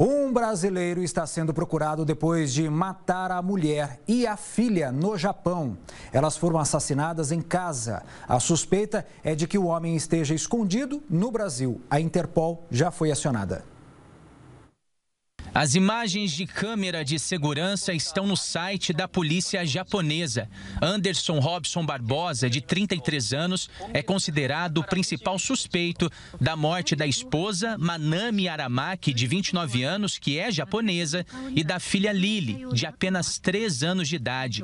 Um brasileiro está sendo procurado depois de matar a mulher e a filha no Japão. Elas foram assassinadas em casa. A suspeita é de que o homem esteja escondido no Brasil. A Interpol já foi acionada. As imagens de câmera de segurança estão no site da polícia japonesa. Anderson Robson Barbosa, de 33 anos, é considerado o principal suspeito da morte da esposa Manami Aramaki, de 29 anos, que é japonesa, e da filha Lily, de apenas 3 anos de idade.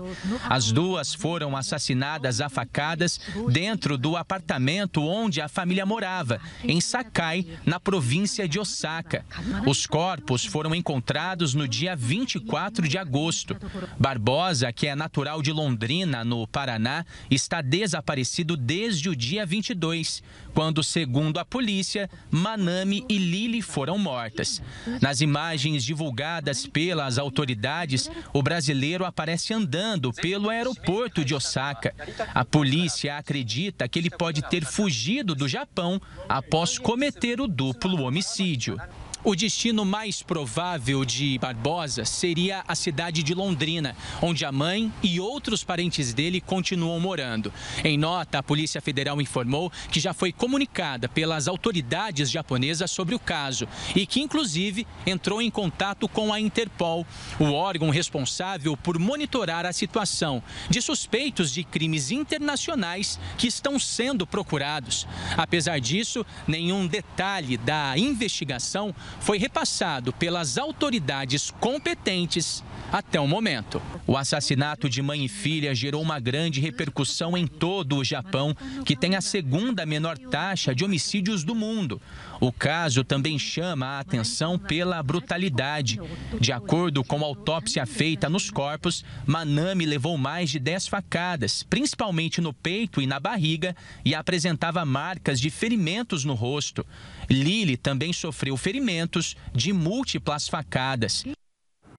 As duas foram assassinadas a facadas dentro do apartamento onde a família morava, em Sakai, na província de Osaka. Os corpos foram encontrados no dia 24 de agosto. Barbosa, que é natural de Londrina, no Paraná, está desaparecido desde o dia 22, quando, segundo a polícia, Manami e Lili foram mortas. Nas imagens divulgadas pelas autoridades, o brasileiro aparece andando pelo aeroporto de Osaka. A polícia acredita que ele pode ter fugido do Japão após cometer o duplo homicídio. O destino mais provável de Barbosa seria a cidade de Londrina, onde a mãe e outros parentes dele continuam morando. Em nota, a Polícia Federal informou que já foi comunicada pelas autoridades japonesas sobre o caso e que, inclusive, entrou em contato com a Interpol, o órgão responsável por monitorar a situação de suspeitos de crimes internacionais que estão sendo procurados. Apesar disso, nenhum detalhe da investigação foi repassado pelas autoridades competentes até o momento. O assassinato de mãe e filha gerou uma grande repercussão em todo o Japão, que tem a segunda menor taxa de homicídios do mundo. O caso também chama a atenção pela brutalidade. De acordo com a autópsia feita nos corpos, Manami levou mais de 10 facadas, principalmente no peito e na barriga, e apresentava marcas de ferimentos no rosto. Lily também sofreu ferimentos de múltiplas facadas.